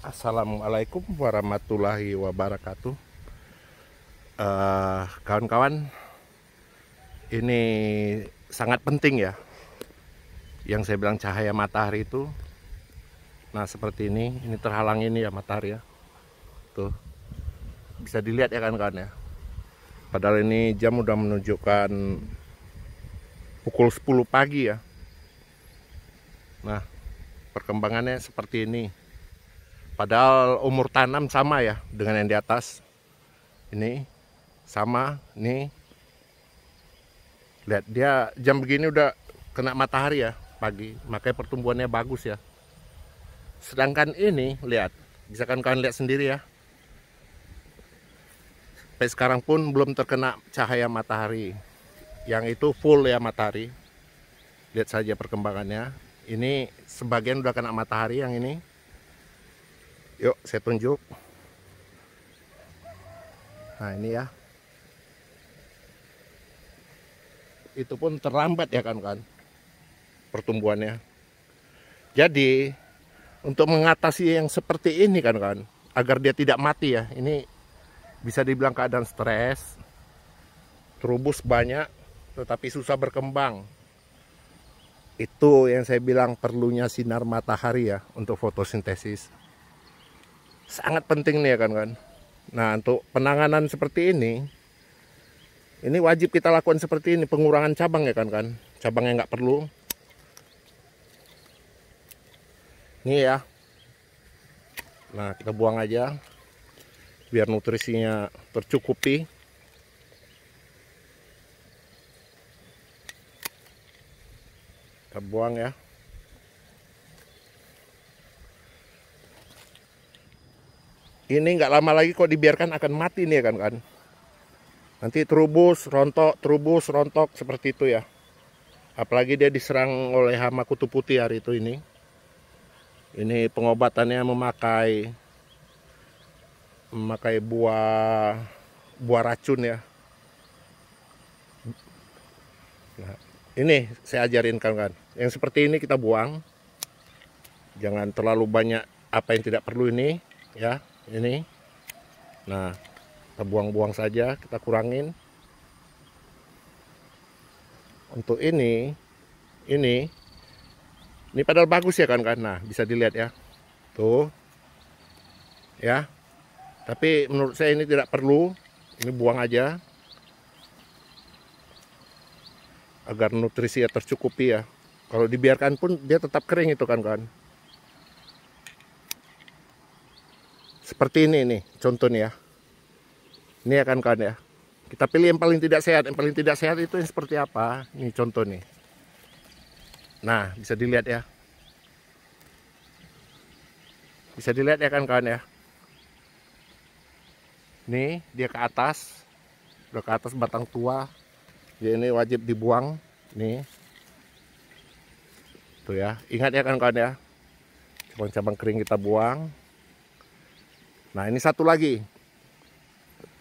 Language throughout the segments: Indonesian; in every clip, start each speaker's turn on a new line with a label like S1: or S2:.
S1: Assalamualaikum warahmatullahi wabarakatuh kawan eh, Kawan-kawan Ini sangat penting ya Yang saya bilang cahaya matahari itu Nah seperti ini Ini terhalang ini ya matahari ya Tuh Bisa dilihat ya kawan-kawan ya Padahal ini jam udah menunjukkan Pukul 10 pagi ya Nah perkembangannya seperti ini Padahal umur tanam sama ya dengan yang di atas. Ini sama, nih. Lihat dia jam begini udah kena matahari ya pagi, makanya pertumbuhannya bagus ya. Sedangkan ini lihat, bisa kan kalian lihat sendiri ya. Sampai sekarang pun belum terkena cahaya matahari. Yang itu full ya matahari. Lihat saja perkembangannya. Ini sebagian udah kena matahari yang ini yuk saya tunjuk nah ini ya itu pun terlambat ya kan kan pertumbuhannya jadi untuk mengatasi yang seperti ini kan kan agar dia tidak mati ya ini bisa dibilang keadaan stres terubus banyak tetapi susah berkembang itu yang saya bilang perlunya sinar matahari ya untuk fotosintesis sangat penting nih ya kan kan. Nah untuk penanganan seperti ini, ini wajib kita lakukan seperti ini pengurangan cabang ya kan kan, cabang yang nggak perlu. Ini ya. Nah kita buang aja, biar nutrisinya tercukupi. Kita buang ya. ini nggak lama lagi kok dibiarkan akan mati nih kan kan nanti terubus rontok terubus rontok seperti itu ya apalagi dia diserang oleh hama kutu putih hari itu ini ini pengobatannya memakai memakai buah buah racun ya nah, ini saya ajarin kan kan yang seperti ini kita buang jangan terlalu banyak apa yang tidak perlu ini ya ini nah kita buang-buang saja kita kurangin untuk ini ini ini padahal bagus ya kan kan nah bisa dilihat ya tuh ya tapi menurut saya ini tidak perlu ini buang aja agar nutrisi ya tercukupi ya kalau dibiarkan pun dia tetap kering itu kan kan seperti ini nih contohnya ya ini akan ya kan ya kita pilih yang paling tidak sehat yang paling tidak sehat itu yang seperti apa ini contoh nih nah bisa dilihat ya bisa dilihat ya kan kawan ya Ini dia ke atas udah ke atas batang tua jadi ini wajib dibuang nih tuh ya ingat ya kan kawan ya cabang-cabang kering kita buang Nah ini satu lagi.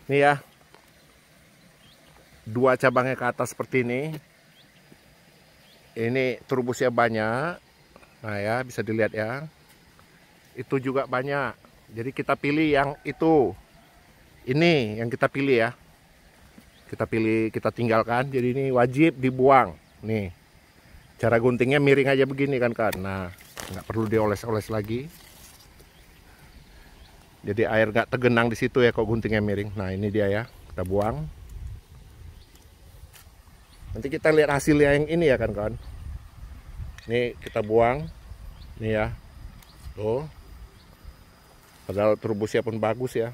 S1: Ini ya. Dua cabangnya ke atas seperti ini. Ini turbusnya banyak. Nah ya bisa dilihat ya. Itu juga banyak. Jadi kita pilih yang itu. Ini yang kita pilih ya. Kita pilih, kita tinggalkan. Jadi ini wajib dibuang. Nih. Cara guntingnya miring aja begini kan kan. Nah, nggak perlu dioles-oles lagi jadi air nggak tergenang di situ ya kok guntingnya miring nah ini dia ya kita buang nanti kita lihat hasilnya yang ini ya kan kawan ini kita buang ini ya tuh padahal terubusnya pun bagus ya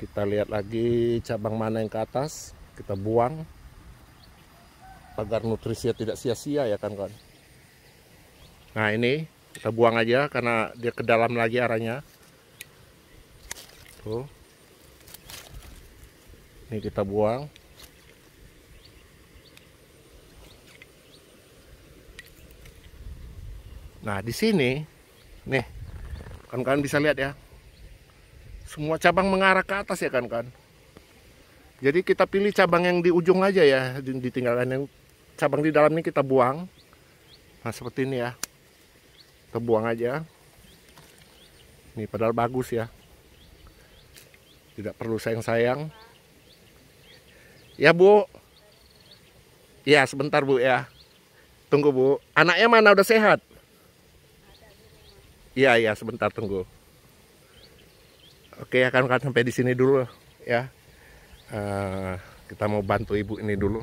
S1: kita lihat lagi cabang mana yang ke atas kita buang agar nutrisi tidak sia-sia ya kan kan nah ini kita buang aja karena dia ke dalam lagi arahnya tuh ini kita buang nah di sini nih kan kalian bisa lihat ya semua cabang mengarah ke atas ya kan kan jadi kita pilih cabang yang di ujung aja ya ditinggalkan yang cabang di dalam ini kita buang nah seperti ini ya kita buang aja ini padahal bagus ya tidak perlu sayang-sayang ya bu ya sebentar bu ya tunggu bu anaknya mana udah sehat iya iya sebentar tunggu oke akan akan sampai di sini dulu ya uh, kita mau bantu ibu ini dulu